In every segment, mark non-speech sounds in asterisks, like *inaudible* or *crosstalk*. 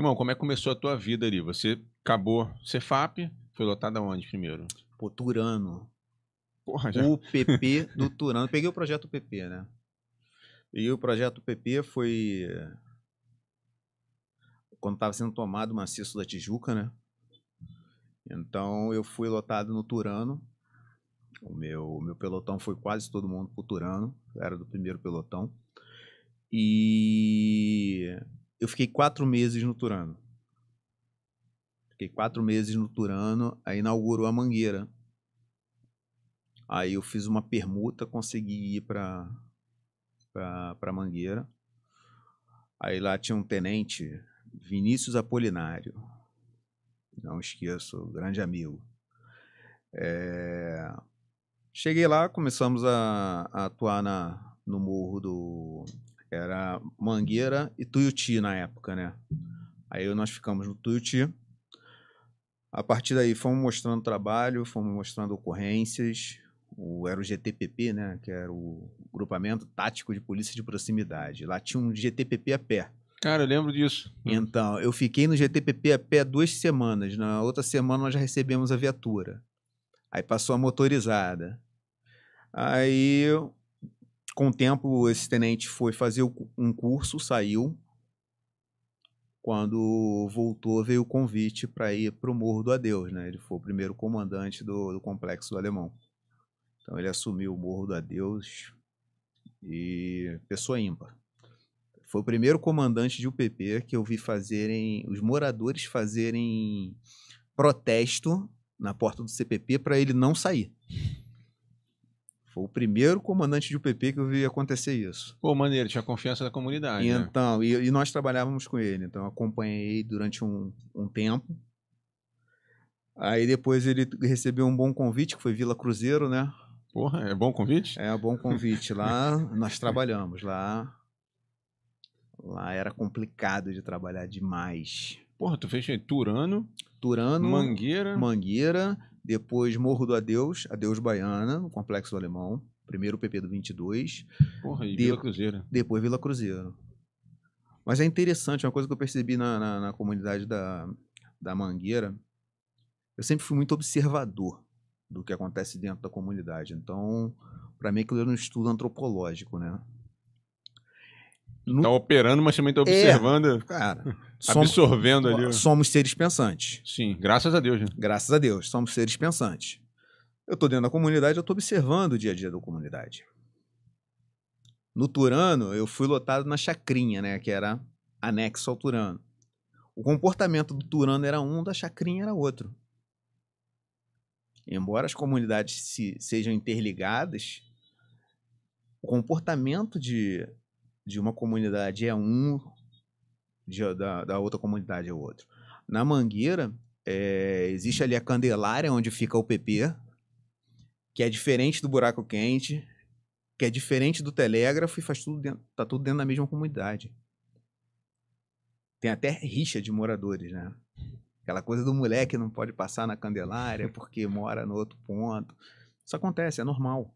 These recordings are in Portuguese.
Irmão, como é que começou a tua vida ali? Você acabou Cefap, foi lotado aonde primeiro? Pô, Turano. Porra, já... O PP *laughs* do Turano. Peguei o projeto PP, né? E o projeto PP foi quando estava sendo tomado o maciço da Tijuca, né? Então eu fui lotado no Turano. O meu, meu pelotão foi quase todo mundo pro Turano, era do primeiro pelotão. E eu fiquei quatro meses no Turano. Fiquei quatro meses no Turano, aí inaugurou a Mangueira. Aí eu fiz uma permuta, consegui ir para para Mangueira. Aí lá tinha um tenente, Vinícius Apolinário. Não esqueço, grande amigo. É... Cheguei lá, começamos a, a, atuar na, no morro do era Mangueira e Tuiuti na época, né? Aí nós ficamos no Tuiuti. A partir daí fomos mostrando trabalho, fomos mostrando ocorrências. O, era o GTPP, né? Que era o Grupamento Tático de Polícia de Proximidade. Lá tinha um GTPP a pé. Cara, eu lembro disso. Então, eu fiquei no GTPP a pé duas semanas. Na outra semana nós já recebemos a viatura. Aí passou a motorizada. Aí com o tempo, esse tenente foi fazer um curso, saiu. Quando voltou, veio o convite para ir para o Morro do Adeus. Né? Ele foi o primeiro comandante do, do Complexo do Alemão. Então, ele assumiu o Morro do Adeus e pessoa ímpar. Foi o primeiro comandante de UPP que eu vi fazerem os moradores fazerem protesto na porta do CPP para ele não sair. Foi o primeiro comandante de UPP que eu vi acontecer isso. Pô, maneiro, tinha confiança da comunidade. E né? Então, e, e, nós trabalhávamos com ele, então acompanhei durante um, um tempo. Aí depois ele recebeu um bom convite, que foi Vila Cruzeiro, né? Porra, é bom convite? É bom convite. Lá *laughs* nós trabalhamos, lá. Lá era complicado de trabalhar demais. Porra, tu fez Turano. Turano. Mangueira. Mangueira. Depois Morro do Adeus, Adeus Baiana, no Complexo Alemão. Primeiro PP do 22. Porra, e de... Vila Cruzeiro. Depois Vila Cruzeiro. Mas é interessante, uma coisa que eu percebi na, na, na comunidade da, da Mangueira, eu sempre fui muito observador do que acontece dentro da comunidade. Então, para mim, aquilo era um estudo antropológico, né? No... Tá operando, mas também tá é. observando, é, cara, somos, absorvendo ali. Somos seres pensantes. Sim, graças a Deus. Né? Graças a Deus, somos seres pensantes. Eu estou dentro da comunidade, eu estou observando o dia a dia da comunidade. No Turano, eu fui lotado na chacrinha, né, que era anexo ao Turano. O comportamento do Turano era um, da chacrinha era outro. Embora as comunidades se, sejam interligadas, o comportamento de de uma comunidade é um, de, da, da, outra comunidade é outro. Na Mangueira, é, existe ali a Candelária, onde fica o PP, que é diferente do Buraco Quente, que é diferente do Telégrafo e faz tudo dentro, tá tudo dentro da mesma comunidade. Tem até rixa de moradores, né? Aquela coisa do moleque não pode passar na Candelária porque mora no outro ponto. Isso acontece, é normal.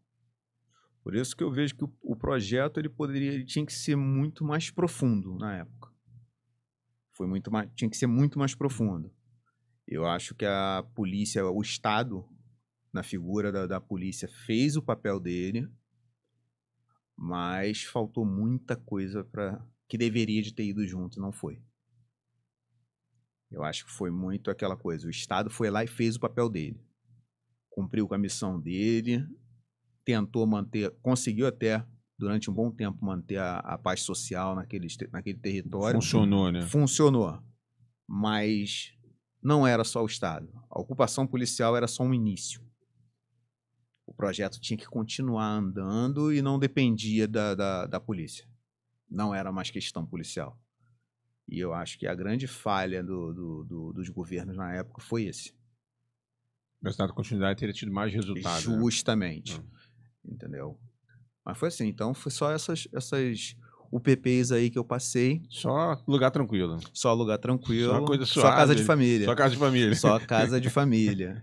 Por isso que eu vejo que o, projeto ele poderia, ele tinha que ser muito mais profundo na época. Foi muito mais, tinha que ser muito mais profundo. Eu acho que a polícia, o Estado, na figura da, da polícia, fez o papel dele, mas faltou muita coisa para que deveria de ter ido junto e não foi. Eu acho que foi muito aquela coisa. O Estado foi lá e fez o papel dele. Cumpriu com a missão dele, tentou manter, conseguiu até durante um bom tempo manter a, a paz social naquele, naquele território. Funcionou, né? Funcionou. Mas não era só o Estado. A ocupação policial era só um início. O projeto tinha que continuar andando e não dependia da, da, da polícia. Não era mais questão policial. E eu acho que a grande falha do, do, do, dos governos na época foi esse. Mas dado continuidade teria tido mais resultados. Né? Justamente. Né? entendeu? Mas foi assim, então foi só essas, essas UPPs aí que eu passei. Só lugar tranquilo. Só lugar tranquilo. Só, suave, só casa de família. Só casa de família. Só casa de *laughs* família.